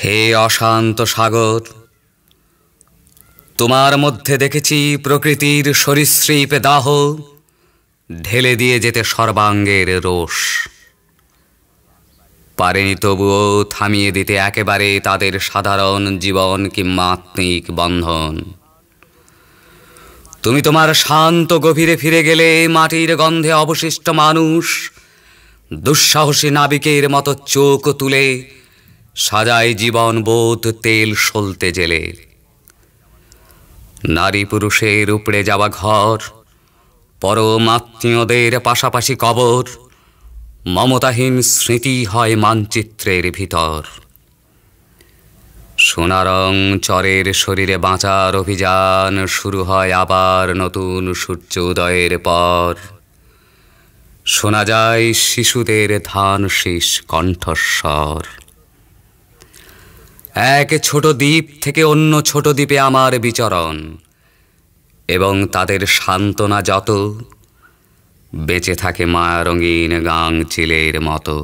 হে অশান্ত সাগর তোমার মধ্যে দেখেছি প্রকৃতির সরীসৃপে দাহ ঢেলে দিয়ে যেতে সর্বাঙ্গের রোষ পারেনি তবুও থামিয়ে দিতে একেবারে তাদের সাধারণ জীবন কিংবা আত্মিক বন্ধন তুমি তোমার শান্ত গভীরে ফিরে গেলে মাটির গন্ধে অবশিষ্ট মানুষ দুঃসাহসী নাবিকের মতো চোখ তুলে সাজায় জীবন বোধ তেল সলতে জেলে নারী পুরুষের উপড়ে যাওয়া ঘর আত্মীয়দের পাশাপাশি কবর মমতাহীন স্মৃতি হয় মানচিত্রের ভিতর সোনারং চরের শরীরে বাঁচার অভিযান শুরু হয় আবার নতুন সূর্য উদয়ের পর শোনা যায় শিশুদের ধান শীষ কণ্ঠস্বর এক ছোট দ্বীপ থেকে অন্য ছোট দ্বীপে আমার বিচরণ এবং তাদের সান্ত্বনা যত বেঁচে থাকে মায়া রঙিন গাং চিলের মতো